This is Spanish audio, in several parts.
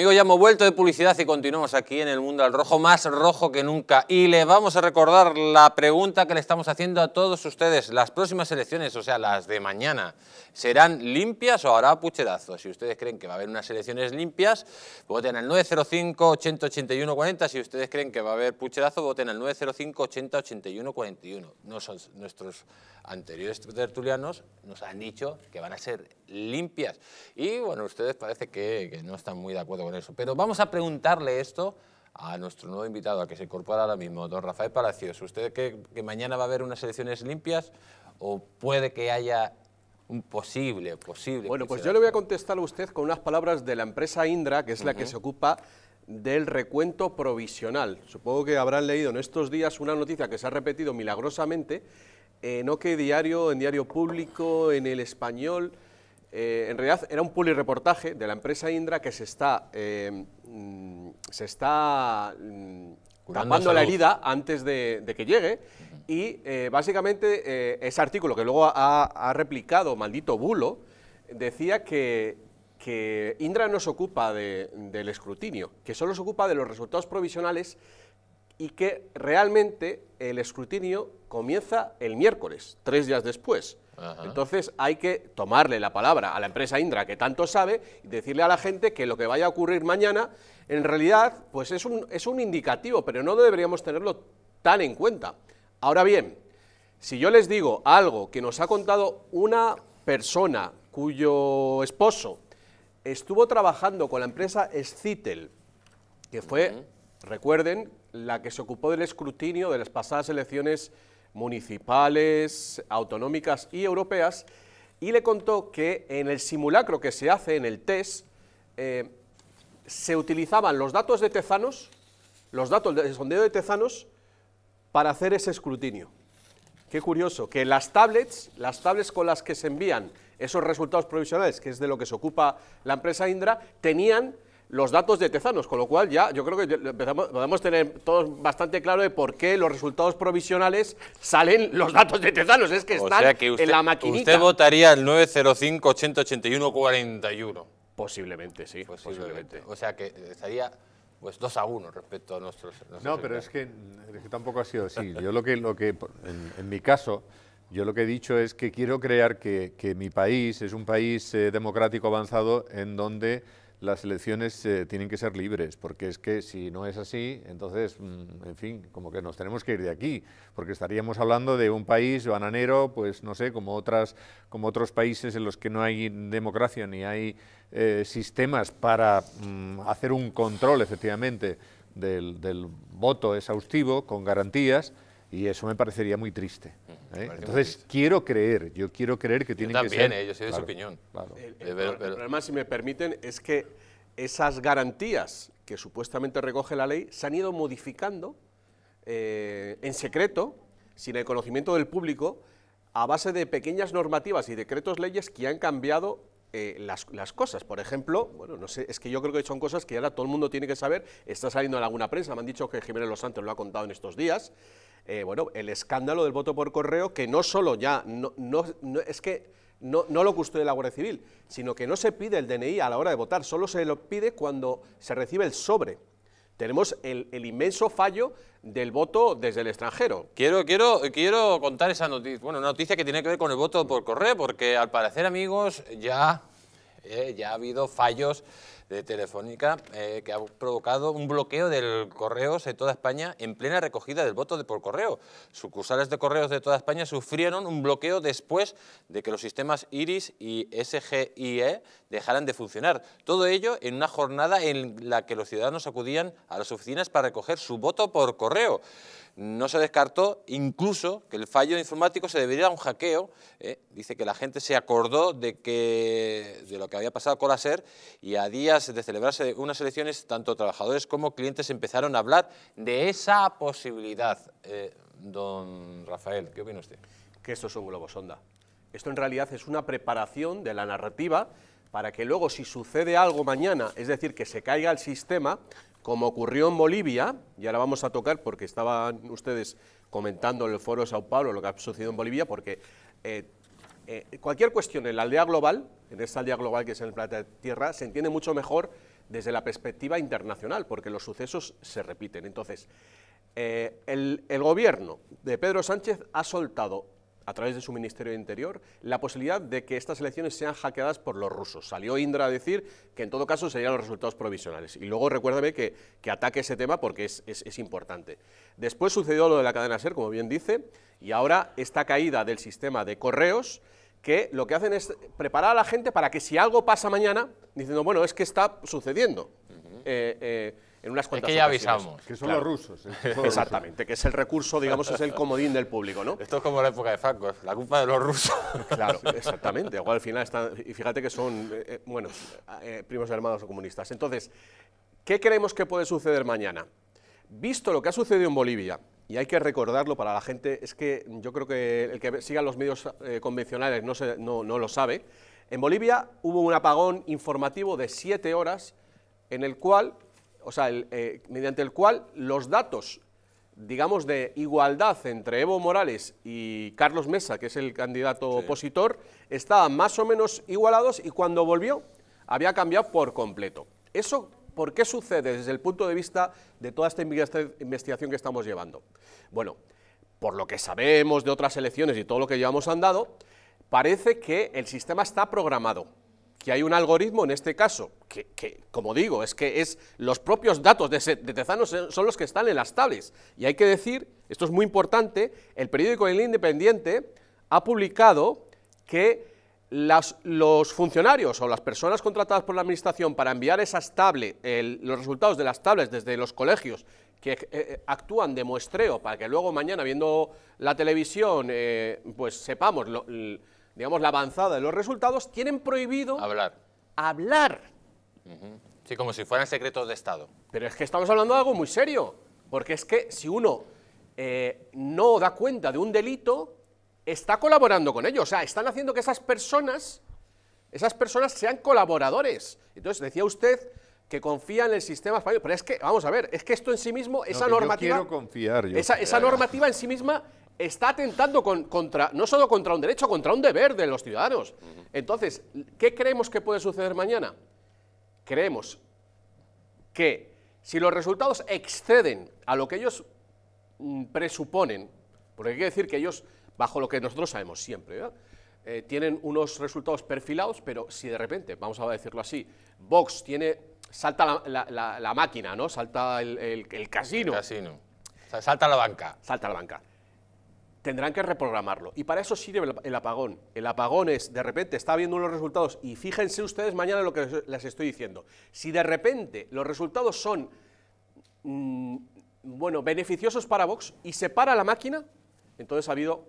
Amigos, ya hemos vuelto de publicidad y continuamos aquí en el mundo al rojo, más rojo que nunca. Y le vamos a recordar la pregunta que le estamos haciendo a todos ustedes. Las próximas elecciones, o sea, las de mañana, ¿serán limpias o habrá puchedazos? Si ustedes creen que va a haber unas elecciones limpias, voten al 905 881 40. Si ustedes creen que va a haber puchedazo, voten al 905 80 81 41. nuestros anteriores tertulianos nos han dicho que van a ser limpias. Y bueno, ustedes parece que, que no están muy de acuerdo pero vamos a preguntarle esto a nuestro nuevo invitado, a que se incorpora ahora mismo, don Rafael Palacios. ¿Usted cree que mañana va a haber unas elecciones limpias o puede que haya un posible, posible... Bueno, pues yo le voy a contestar a usted con unas palabras de la empresa Indra, que es la que se ocupa del recuento provisional. Supongo que habrán leído en estos días una noticia que se ha repetido milagrosamente, en eh, OK no que diario, en diario público, en el español eh, en realidad era un reportaje de la empresa Indra que se está, eh, mm, se mm, tapando la herida antes de, que llegue y eh, básicamente eh, ese artículo que luego ha, replicado Maldito Bulo decía que, Indra no se ocupa del escrutinio, que solo se ocupa de los resultados provisionales y que realmente el escrutinio comienza el miércoles, tres días después. Entonces hay que tomarle la palabra a la empresa Indra, que tanto sabe, y decirle a la gente que lo que vaya a ocurrir mañana, en realidad, pues es un, es un indicativo, pero no deberíamos tenerlo tan en cuenta. Ahora bien, si yo les digo algo que nos ha contado una persona cuyo esposo estuvo trabajando con la empresa Scitel, que fue, recuerden, la que se ocupó del escrutinio de las pasadas elecciones municipales, autonómicas y europeas, y le contó que en el simulacro que se hace, en el test, e eh, se utilizaban los datos de Tezanos, los datos del sondeo de Tezanos, para hacer ese escrutinio. Qué curioso, que las tablets, las tablets con las que se envían esos resultados provisionales, que es de lo que se ocupa la empresa Indra, tenían los datos de Tezanos, con lo cual ya yo creo que empezamos, podemos tener todos bastante claro de por qué los resultados provisionales salen los datos de Tezanos, es que están en la maquinita. Usted votaría el 905 881 41. Posiblemente, sí, posiblemente. O sea que estaría pues 2 a uno respecto a nuestros... no, pero es que, tampoco ha sido así. Yo lo que, lo que en, mi caso, yo lo que he dicho es que quiero crear que, mi país es un país eh, democrático avanzado en donde las elecciones eh, tienen que ser libres, porque es que si no es así, entonces, mm, en fin, como que nos tenemos que ir de aquí, porque estaríamos hablando de un país bananero, pues no sé, como, otras, como otros países en los que no hay democracia ni hay eh, sistemas para mm, hacer un control, efectivamente, del voto exhaustivo con garantías, y eso me parecería muy triste. ¿eh? Entonces, quiero creer, yo quiero creer que tienen que ser... Eh, yo soy de su opinión. El, problema, si me permiten, es que esas garantías que supuestamente recoge la ley se han ido modificando eh, en secreto, sin el conocimiento del público, a base de pequeñas normativas y decretos leyes que han cambiado eh, las, cosas. Por ejemplo, bueno, no sé, es que yo creo que son cosas que ahora todo el mundo tiene que saber. Está saliendo en alguna prensa, me han dicho que Jiménez Los Santos lo ha contado en estos días. Eh, bueno, el escándalo del voto por correo, que no solo ya, no, es que no, lo custodia la Guardia Civil, sino que no se pide el DNI a la hora de votar, solo se lo pide cuando se recibe el sobre. Tenemos el, inmenso fallo del voto desde el extranjero. Quiero, quiero, quiero contar esa noticia, bueno, una noticia que tiene que ver con el voto por correo, porque al parecer, amigos, ya, eh, ya ha habido fallos de Telefónica eh, que ha provocado un bloqueo del correos de toda España en plena recogida del voto por correo. Sucursales de correos de toda España sufrieron un bloqueo después de que los sistemas IRIS y SGIE dejaran de funcionar. Todo ello en una jornada en la que los ciudadanos acudían a las oficinas para recoger su voto por correo. No se descartó incluso que el fallo informático se debiera a un hackeo. Eh, dice que la gente se acordó de, que, de lo que había pasado con la SER y a días de celebrarse unas elecciones, tanto trabajadores como clientes empezaron a hablar de esa posibilidad. Eh, don Rafael, ¿qué opina usted? Que esto es un globo sonda. Esto en realidad es una preparación de la narrativa para que luego si sucede algo mañana, es decir, que se caiga el sistema, como ocurrió en Bolivia, y ahora vamos a tocar porque estaban ustedes comentando en el foro de Sao Paulo lo que ha sucedido en Bolivia, porque eh, eh, cualquier cuestión en la aldea global, en esta aldea global que es en el planeta Tierra, se entiende mucho mejor desde la perspectiva internacional, porque los sucesos se repiten. Entonces, eh, el, gobierno de Pedro Sánchez ha soltado a través de su Ministerio de Interior, la posibilidad de que estas elecciones sean hackeadas por los rusos. Salió Indra a decir que en todo caso serían los resultados provisionales. Y luego recuérdame que, ataque ese tema porque es, importante. Después sucedió lo de la cadena SER, como bien dice, y ahora esta caída del sistema de correos que lo que hacen es preparar a la gente para que si algo pasa mañana, diciendo, bueno, es que está sucediendo. Eh, eh, en unas cuantas Es que ya avisamos. Que ¿eh? son los rusos. Exactamente, que es el recurso, digamos, es el comodín del público, ¿no? Esto es como la época de Franco, la culpa de los rusos. Claro, exactamente. al final están, y fíjate que son, bueno, primos hermanos comunistas. Entonces, ¿qué creemos que puede suceder mañana? Visto lo que ha sucedido en Bolivia, y hay que recordarlo para la gente, es que yo creo que el que siga los medios eh, convencionales no, lo sabe. En Bolivia hubo un apagón informativo de siete horas en el cual, o sea, eh, mediante el cual los datos, digamos, de igualdad entre Evo Morales y Carlos Mesa, que es el candidato opositor, estaban más o menos igualados y cuando volvió había cambiado por completo. Eso ¿Por qué sucede desde el punto de vista de toda esta investigación que estamos llevando? Bueno, por lo que sabemos de otras elecciones y todo lo que llevamos andado, parece que el sistema está programado, que hay un algoritmo en este caso, que, como digo, es que es los propios datos de, Tezano son los que están en las tablets. Y hay que decir, esto es muy importante, el periódico El Independiente ha publicado que los funcionarios o las personas contratadas por la Administración para enviar esas tablets, los resultados de las tablas desde los colegios que eh, eh, actúan de muestreo para que luego mañana viendo la televisión eh, pues sepamos digamos la avanzada de los resultados, tienen prohibido hablar. hablar. Sí, como si fueran secretos de Estado. Pero es que estamos hablando de algo muy serio, porque es que si uno no da cuenta de un delito, está colaborando con ellos, o sea, están haciendo que esas personas, esas personas sean colaboradores. Entonces, decía usted que confía en el sistema español, pero es que, vamos a ver, es que esto en sí mismo, esa normativa... Yo quiero confiar. Yo. Esa, esa, normativa en sí misma está atentando contra, no solo contra un derecho, contra un deber de los ciudadanos. Entonces, ¿qué creemos que puede suceder mañana? Creemos que si los resultados exceden a lo que ellos mm, presuponen, porque hay que decir que ellos bajo lo que nosotros sabemos siempre. ¿eh? Eh, tienen unos resultados perfilados, pero si de repente, vamos a decirlo así, Vox tiene, salta la, máquina, ¿no? salta el, casino. El casino. O sea, salta la banca. Salta la banca. Tendrán que reprogramarlo. Y para eso sirve el apagón. El apagón es, de repente, está viendo unos resultados y fíjense ustedes mañana lo que les estoy diciendo. Si de repente los resultados son, mm, bueno, beneficiosos para Vox y se para la máquina, entonces ha habido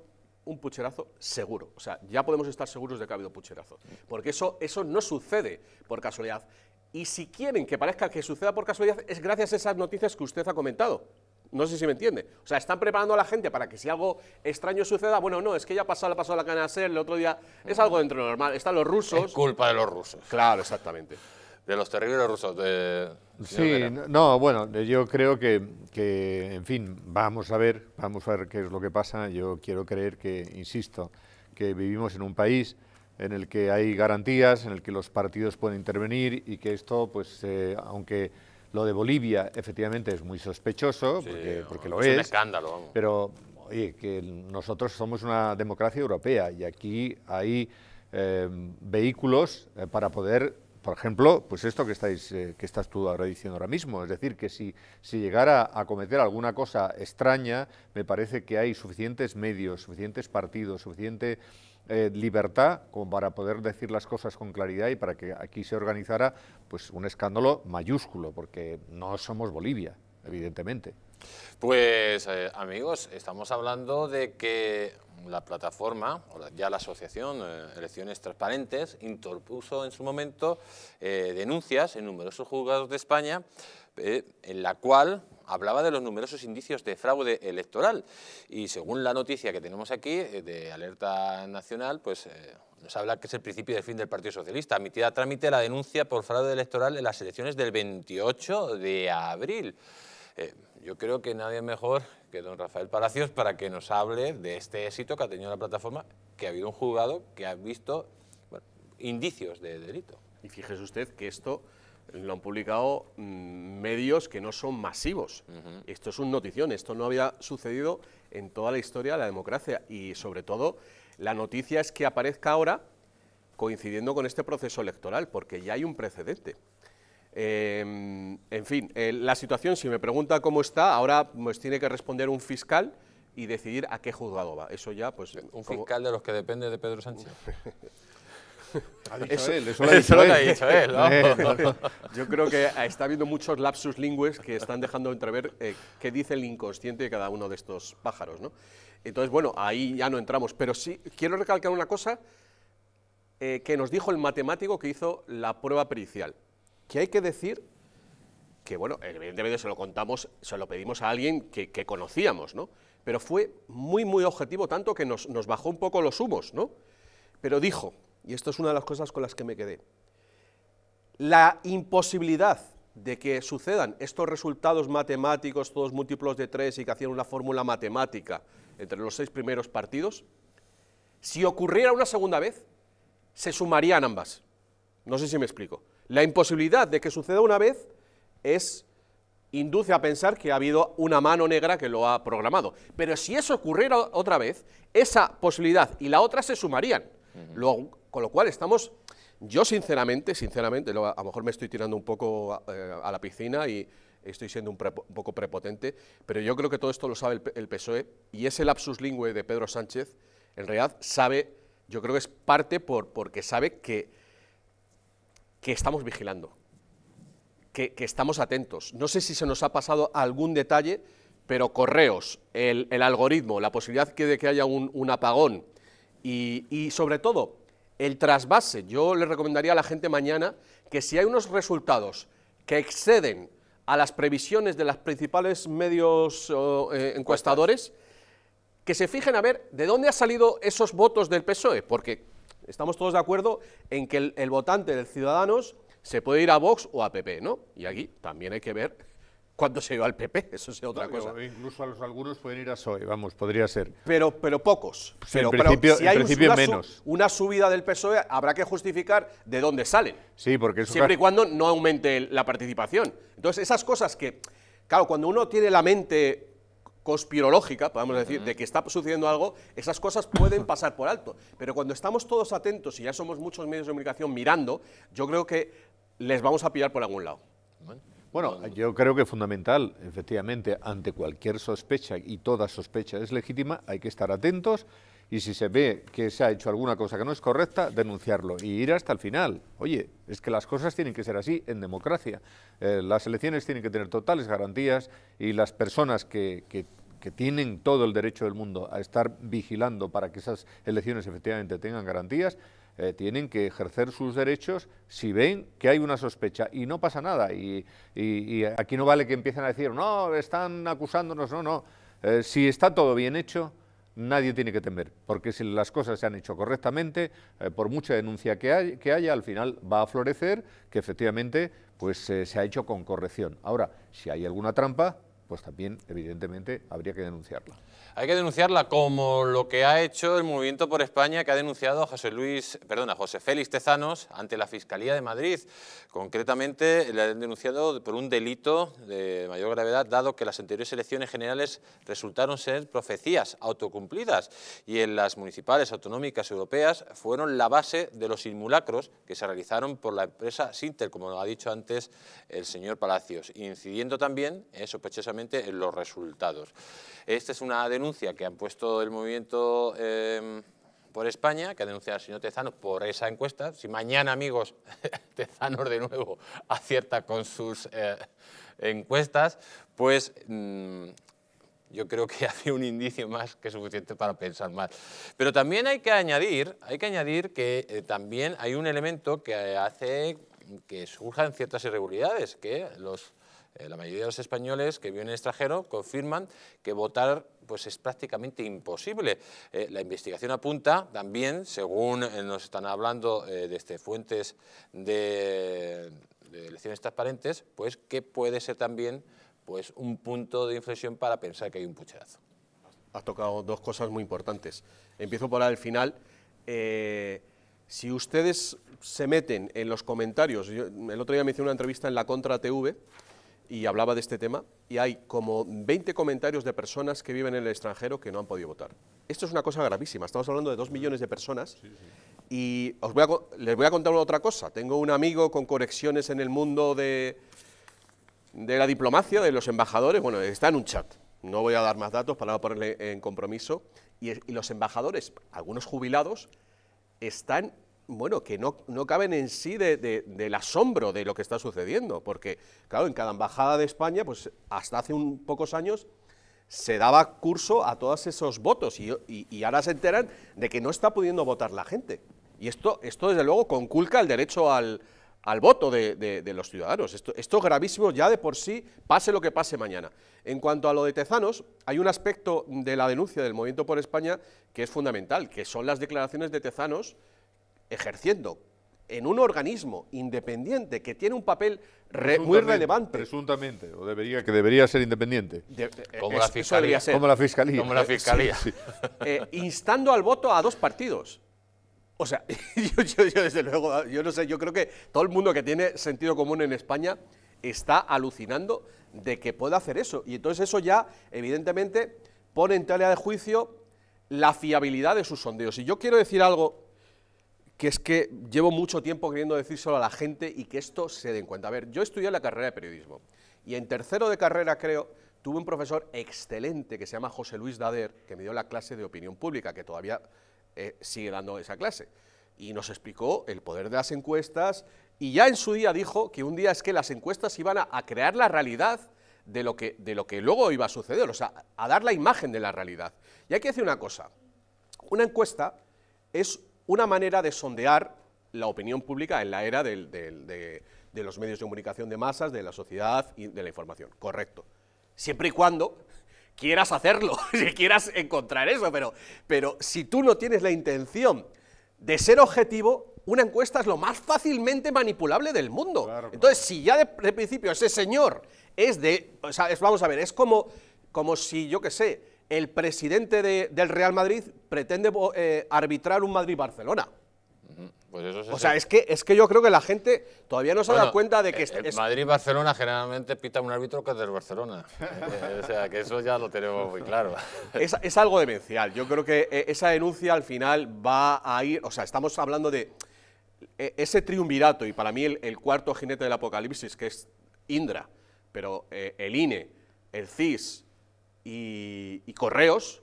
un pucherazo seguro. O sea, ya podemos estar seguros de que ha habido pucherazo. Porque eso, eso no sucede por casualidad. Y si quieren que parezca que suceda por casualidad, es gracias a esas noticias que usted ha comentado. No sé si me entiende. O sea, están preparando a la gente para que si algo extraño suceda, bueno, no, es que ya pasó, la pasó la cana el otro día, es algo dentro de lo normal. Están los rusos. Es culpa de los rusos. Claro, exactamente de los terribles rusos. De... Sí, no, bueno, yo creo que, que, en fin, vamos a ver, vamos a ver qué es lo que pasa. Yo quiero creer que, insisto, que vivimos en un país en el que hay garantías, en el que los partidos pueden intervenir y que esto, pues, eh, aunque lo de Bolivia efectivamente es muy sospechoso, porque, lo es. Es un escándalo. Vamos. Pero, oye, que nosotros somos una democracia europea y aquí hay eh, vehículos eh, para poder por ejemplo, pues esto que, estáis, eh, que estás tú ahora diciendo ahora mismo, es decir, que si, si llegara a cometer alguna cosa extraña, me parece que hay suficientes medios, suficientes partidos, suficiente eh, libertad como para poder decir las cosas con claridad y para que aquí se organizara pues, un escándalo mayúsculo, porque no somos Bolivia, evidentemente. Pues eh, amigos, estamos hablando de que la plataforma, ya la asociación eh, Elecciones Transparentes, interpuso en su momento eh, denuncias en numerosos juzgados de España, en la cual hablaba de los numerosos indicios de fraude electoral. Y según la noticia que tenemos aquí, de Alerta Nacional, pues nos habla que es el principio del fin del Partido Socialista. Admitida a trámite la denuncia por fraude electoral en las elecciones del 28 de abril yo creo que nadie mejor que don Rafael Palacios para que nos hable de este éxito que ha tenido la plataforma, que ha habido un juzgado que ha visto indicios de delito. Y fíjese usted que esto lo han publicado mm, medios que no son masivos. Esto es un notición, esto no había sucedido en toda la historia de la democracia y sobre todo la noticia es que aparezca ahora coincidiendo con este proceso electoral, porque ya hay un precedente. Em, en fin, eh, la situación, si me pregunta cómo está, ahora pues tiene que responder un fiscal y decidir a qué juzgado va. Eso ya, pues... Un fiscal de los que depende de Pedro Sánchez. él, eso, lo ha dicho, él. Eh. Yo creo que está habiendo muchos lapsus lingües que están dejando entrever eh, qué dice el inconsciente de cada uno de estos pájaros. ¿no? Entonces, bueno, ahí ya no entramos. Pero sí, quiero recalcar una cosa que nos dijo el matemático que hizo la prueba pericial que hay que decir que, bueno, evidentemente se lo contamos, se lo pedimos a alguien que, conocíamos, ¿no? Pero fue muy, muy objetivo, tanto que nos, nos bajó un poco los humos, ¿no? Pero dijo, y esto es una de las cosas con las que me quedé, la imposibilidad de que sucedan estos resultados matemáticos, todos múltiplos de tres y que hacían una fórmula matemática entre los seis primeros partidos, si ocurriera una segunda vez, se sumarían ambas. No sé si me explico. La imposibilidad de que suceda una vez es induce a pensar que ha habido una mano negra que lo ha programado. Pero si eso ocurriera otra vez, esa posibilidad y la otra se sumarían. con lo cual estamos, yo sinceramente, sinceramente, a lo mejor me estoy tirando un poco a, eh, la piscina y estoy siendo un, poco prepotente, pero yo creo que todo esto lo sabe el, PSOE y ese lapsus lingüe de Pedro Sánchez, en realidad sabe, yo creo que es parte por, porque sabe que que estamos vigilando, que, estamos atentos. No sé si se nos ha pasado algún detalle, pero correos, el, algoritmo, la posibilidad de que haya un, apagón y, sobre todo el trasvase. Yo le recomendaría a la gente mañana que si hay unos resultados que exceden a las previsiones de los principales medios eh, encuestadores, que se fijen a ver de dónde han salido esos votos del PSOE, porque Estamos todos de acuerdo en que el, votante del Ciudadanos se puede ir a Vox o a PP, ¿no? Y aquí también hay que ver cuándo se iba al PP, eso es otra cosa. Incluso a los algunos pueden ir a PSOE, vamos, podría ser. Pero, pero pocos. pero, en principio, si hay una, menos. una subida del PSOE, habrá que justificar de dónde salen. Sí, porque eso Siempre y cuando no aumente la participación. Entonces, esas cosas que, claro, cuando uno tiene la mente conspirológica, podemos decir, de que está sucediendo algo, esas cosas pueden pasar por alto. Pero cuando estamos todos atentos y ya somos muchos medios de comunicación mirando, yo creo que les vamos a pillar por algún lado. Bueno, yo creo que es fundamental, efectivamente, ante cualquier sospecha, y toda sospecha es legítima, hay que estar atentos, y si se ve que se ha hecho alguna cosa que no es correcta, denunciarlo y ir hasta el final. Oye, es que las cosas tienen que ser así en democracia. Eh, las elecciones tienen que tener totales garantías y las personas que, tienen todo el derecho del mundo a estar vigilando para que esas elecciones efectivamente tengan garantías, eh, tienen que ejercer sus derechos si ven que hay una sospecha y no pasa nada. Y, aquí no vale que empiecen a decir, no, están acusándonos, no, no. Eh, si está todo bien hecho, nadie tiene que temer, porque si las cosas se han hecho correctamente, eh, por mucha denuncia que, que, haya, al final va a florecer que efectivamente pues, eh, se ha hecho con corrección. Ahora, si hay alguna trampa, pues también, evidentemente, habría que denunciarla. Hay que denunciarla como lo que ha hecho el Movimiento por España, que ha denunciado a José, Luis, perdona, José Félix Tezanos ante la Fiscalía de Madrid. Concretamente, le han denunciado por un delito de mayor gravedad, dado que las anteriores elecciones generales resultaron ser profecías autocumplidas y en las municipales autonómicas europeas fueron la base de los simulacros que se realizaron por la empresa Sinter, como lo ha dicho antes el señor Palacios, incidiendo también, eh, sospechosamente, en los resultados. Esta es una denuncia que han puesto el movimiento... Em, por España, que ha denunciado al señor Tezano por esa encuesta. Si mañana, amigos, Tezano de nuevo acierta con sus eh, encuestas, pues mm, yo creo que hace un indicio más que suficiente para pensar más. Pero también hay que añadir, hay que, añadir que eh, también hay un elemento que hace que surjan ciertas irregularidades, que los eh, la mayoría de los españoles que viven en el extranjero confirman que votar pues, es prácticamente imposible. Eh, la investigación apunta también, según eh, nos están hablando desde fuentes de, elecciones transparentes, pues que puede ser también pues, un punto de inflexión para pensar que hay un pucherazo has tocado dos cosas muy importantes. Empiezo por el final. si ustedes se meten en los comentarios, el otro día me hice una entrevista en la Contra TV y hablaba de este tema y hay como 20 comentarios de personas que viven en el extranjero que no han podido votar. Esto es una cosa gravísima, estamos hablando de dos millones de personas y os voy a, les voy a contar otra cosa. Tengo un amigo con conexiones en el mundo de, de la diplomacia, de los embajadores, bueno, está en un chat, no voy a dar más datos para no ponerle en compromiso, y los embajadores, algunos jubilados, están bueno, que no, caben en sí del asombro de lo que está sucediendo, porque, claro, en cada embajada de España, pues hasta hace pocos años se daba curso a todos esos votos y, ahora se enteran de que no está pudiendo votar la gente. Y esto, desde luego, conculca el derecho al, voto de, los ciudadanos. Esto, esto, es gravísimo ya de por sí, pase lo que pase mañana. En cuanto a lo de Tezanos, hay un aspecto de la denuncia del Movimiento por España que es fundamental, que son las declaraciones de Tezanos ejerciendo en un organismo independiente que tiene un papel muy relevante. Presuntamente, o debería, que debería ser independiente. Eh, como, la fiscalía, ser. como, la fiscalía. Eh, instando al voto a dos partidos. O sea, yo, desde luego, yo no sé, yo creo que todo el mundo que tiene sentido común en España está alucinando de que pueda hacer eso. Y entonces eso ya, evidentemente, pone en tarea de juicio la fiabilidad de sus sondeos. Y yo quiero decir algo que es que llevo mucho tiempo queriendo solo a la gente y que esto se den cuenta. A ver, yo estudié la carrera de periodismo y en tercero de carrera, creo, tuve un profesor excelente que se llama José Luis Dader, que me dio la clase de opinión pública, que todavía eh, sigue dando esa clase. Y nos explicó el poder de las encuestas y ya en su día dijo que un día es que las encuestas iban a, crear la realidad de lo, que, de lo que luego iba a suceder, o sea, a dar la imagen de la realidad. Y hay que decir una cosa, una encuesta es una manera de sondear la opinión pública en la era de, los medios de comunicación de masas, de la sociedad y de la información. Correcto. Siempre y cuando quieras hacerlo, si quieras encontrar eso, pero, pero si tú no tienes la intención de ser objetivo, una encuesta es lo más fácilmente manipulable del mundo. Entonces, si ya de, principio ese señor es de... vamos a ver, es como, como si, yo qué sé, el presidente del Real Madrid pretende eh, arbitrar un Madrid-Barcelona. Pues es o sea, es que, es que yo creo que la gente todavía no se ha da cuenta de que... Eh, Madrid-Barcelona generalmente pita un árbitro que es del Barcelona. o sea, que eso ya lo tenemos muy claro. Es, algo demencial. Yo creo que eh, esa denuncia al final va a ir... O sea, estamos hablando de ese triunvirato y para mí el, cuarto jinete del apocalipsis, que es Indra, pero el INE, el CIS y, correos,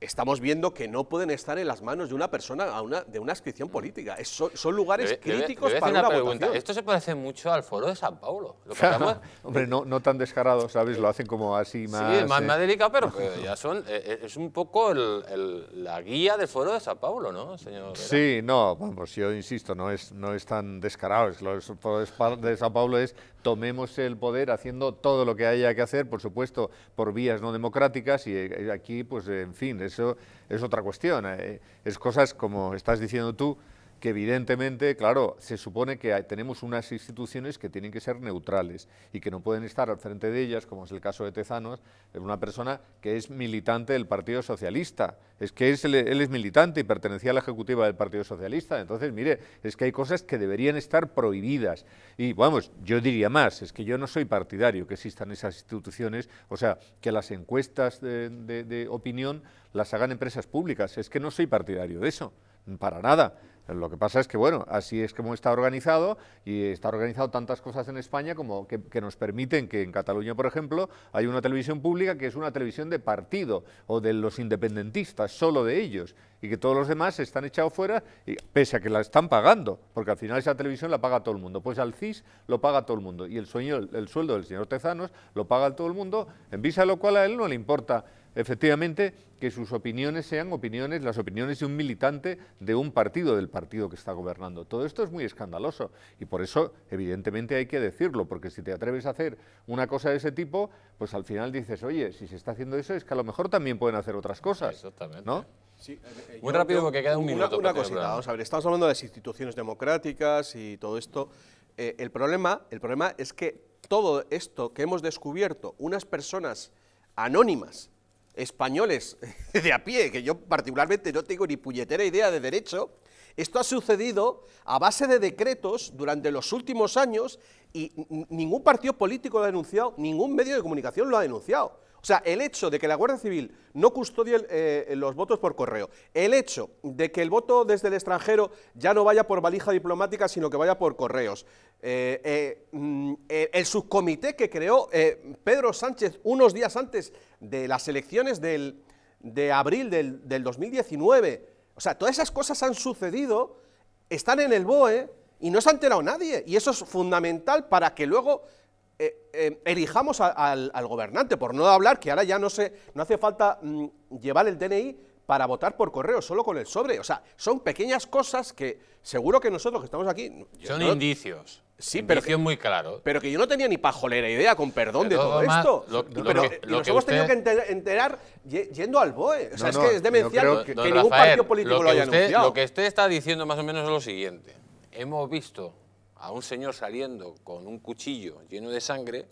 estamos viendo que no pueden estar en las manos de una persona a una, de una inscripción política. son, lugares críticos para una, Esto se parece mucho al foro de San Paulo. Hombre, no, no, tan descarado, ¿sabes? Lo hacen como así más... Sí, eh, más, delicado, pero ya son... Eh, eh, es un poco la guía del foro de San Paulo, ¿no, señor? Sí, no, vamos, yo insisto, no es, no es tan descarado. Es, lo, el foro de San Paulo es tomemos el poder haciendo todo lo que haya que hacer, por supuesto, por vías no democráticas y aquí, pues, en fin eso es otra cuestión. Eh, es cosas como estás diciendo tú, que evidentemente, claro, se supone que tenemos unas instituciones que tienen que ser neutrales y que no pueden estar al frente de ellas, como es el caso de Tezanos, una persona que es militante del Partido Socialista. Es que él, es militante y pertenecía a la ejecutiva del Partido Socialista. Entonces, mire, es que hay cosas que deberían estar prohibidas. Y vamos, yo diría más, es que yo no soy partidario que existan esas instituciones, o sea, que las encuestas de opinión las hagan empresas públicas. Es que no soy partidario de eso, para nada. Lo que pasa es que, bueno, así es como está organizado y está organizado tantas cosas en España como que, nos permiten que en Cataluña, por ejemplo, hay una televisión pública que es una televisión de partido o de los independentistas, solo de ellos, y que todos los demás están echados fuera, y, pese a que la están pagando, porque al final esa televisión la paga todo el mundo. Pues al CIS lo paga todo el mundo y el, sueño, el sueldo del señor Tezanos lo paga todo el mundo, en vista de lo cual a él no le importa efectivamente, que sus opiniones sean opiniones, las opiniones de un militante de un partido, del partido que está gobernando. Todo esto es muy escandaloso y por eso, evidentemente, hay que decirlo, porque si te atreves a hacer una cosa de ese tipo, pues al final dices, oye, si se está haciendo eso, es que a lo mejor también pueden hacer otras cosas. Exactamente. Eh, eh, muy rápido porque queda un minuto. Una, cosita, vamos a ver, estamos hablando de las instituciones democráticas y todo esto. Eh, el, problema, el problema es que todo esto que hemos descubierto, unas personas anónimas españoles de a pie, que yo particularmente no tengo ni puñetera idea de derecho, esto ha sucedido a base de decretos durante los últimos años y ningún partido político lo ha denunciado, ningún medio de comunicación lo ha denunciado. O sea, el hecho de que la Guardia Civil no custodie eh, los votos por correo, el hecho de que el voto desde el extranjero ya no vaya por valija diplomática, sino que vaya por correos, eh, eh, mm, el subcomité que creó Pedro Sánchez unos días antes de las elecciones del, de abril del, del 2019, o sea, todas esas cosas han sucedido, están en el BOE y no se ha enterado nadie. Y eso es fundamental para que luego eh, eh, erijamos al, al, gobernante, por no hablar que ahora ya no, se, no hace falta mm, llevar el DNI para votar por correo, solo con el sobre. O sea, son pequeñas cosas que seguro que nosotros que estamos aquí... Son indicios. Sí, pero que, muy claro. Pero que yo no tenía ni pajolera idea, con perdón de todo esto. Lo, pero que, eh, hemos tenido que enterar yendo al BOE. O sea, es que es este demencial que, ningún partido político lo, haya anunciado. Lo que usted está diciendo más o menos es lo siguiente. Hemos visto a un señor saliendo con un cuchillo lleno de sangre,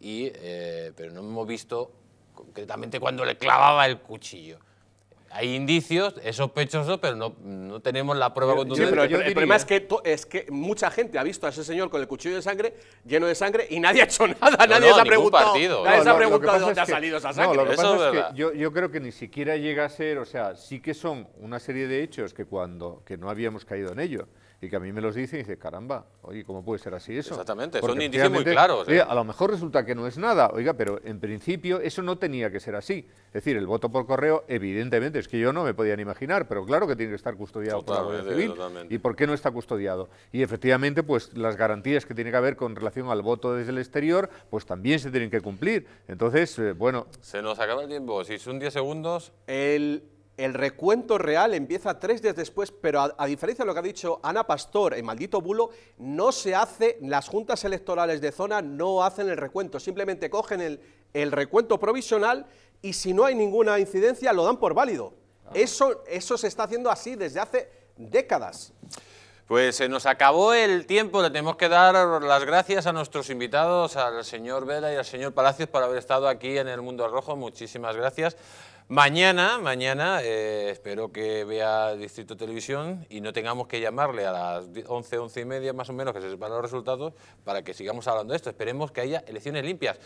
eh, pero no hemos visto concretamente cuando le clavaba el cuchillo hay indicios, es sospechoso, pero no, tenemos la prueba contundente. Sí, pero el, problema es que, es que mucha gente ha visto a ese señor con el cuchillo de sangre, lleno de sangre, y nadie ha hecho nada, nadie se ha preguntado. Nadie ha preguntado dónde ha salido esa sangre. yo, creo que ni siquiera llega a ser, o sea, sí que son una serie de hechos que cuando, que no habíamos caído en ello y que a mí me los dicen y dice, caramba, oye, ¿cómo puede ser así eso? Exactamente, son indicios muy claros. ¿eh? a lo mejor resulta que no es nada, oiga, pero en principio eso no tenía que ser así. Es decir, el voto por correo, evidentemente, es que yo no me podía ni imaginar, pero claro que tiene que estar custodiado por la Guardia ¿Y por qué no está custodiado? Y efectivamente, pues las garantías que tiene que haber con relación al voto desde el exterior, pues también se tienen que cumplir. Entonces, eh, bueno... Se nos acaba el tiempo, si son 10 segundos... El el recuento real empieza tres días después, pero a, diferencia de lo que ha dicho Ana Pastor en Maldito Bulo, no se hace, las juntas electorales de zona no hacen el recuento, simplemente cogen el, recuento provisional y si no hay ninguna incidencia lo dan por válido. Eso, eso se está haciendo así desde hace décadas. Pues se nos acabó el tiempo, le tenemos que dar las gracias a nuestros invitados, al señor Vela y al señor Palacios por haber estado aquí en el Mundo Rojo, muchísimas gracias. Mañana, mañana, eh, espero que vea Distrito Televisión y no tengamos que llamarle a las 11, 11 y media más o menos que se sepan los resultados para que sigamos hablando de esto. Esperemos que haya elecciones limpias.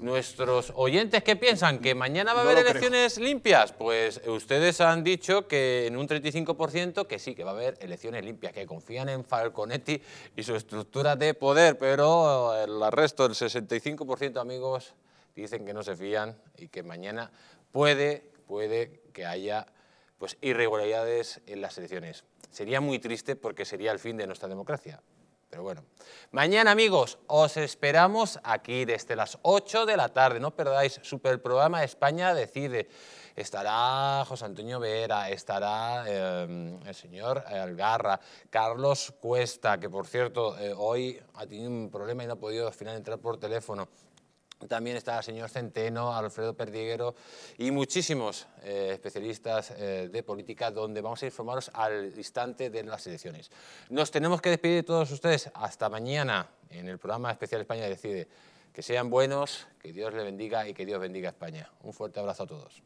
Nuestros oyentes, que piensan? ¿Que mañana va a haber elecciones limpias? Pues eh, ustedes han dicho que en un 35% que sí, que va a haber elecciones limpias, que confían en Falconetti y su estructura de poder, pero el resto, el 65% amigos, dicen que no se fían y que mañana puede, puede que haya pues, irregularidades en las elecciones. Sería muy triste porque sería el fin de nuestra democracia. Pero bueno, mañana amigos, os esperamos aquí desde las 8 de la tarde. No perdáis super programa España Decide. Estará José Antonio Vera, estará em, el señor Algarra, Carlos Cuesta, que por cierto eh, hoy ha tenido un problema y no ha podido al final entrar por teléfono. También está el señor Centeno, Alfredo Perdiguero y muchísimos eh, especialistas eh, de política donde vamos a informaros al instante de las elecciones. Nos tenemos que despedir de todos ustedes hasta mañana en el programa especial España Decide. Que sean buenos, que Dios le bendiga y que Dios bendiga a España. Un fuerte abrazo a todos.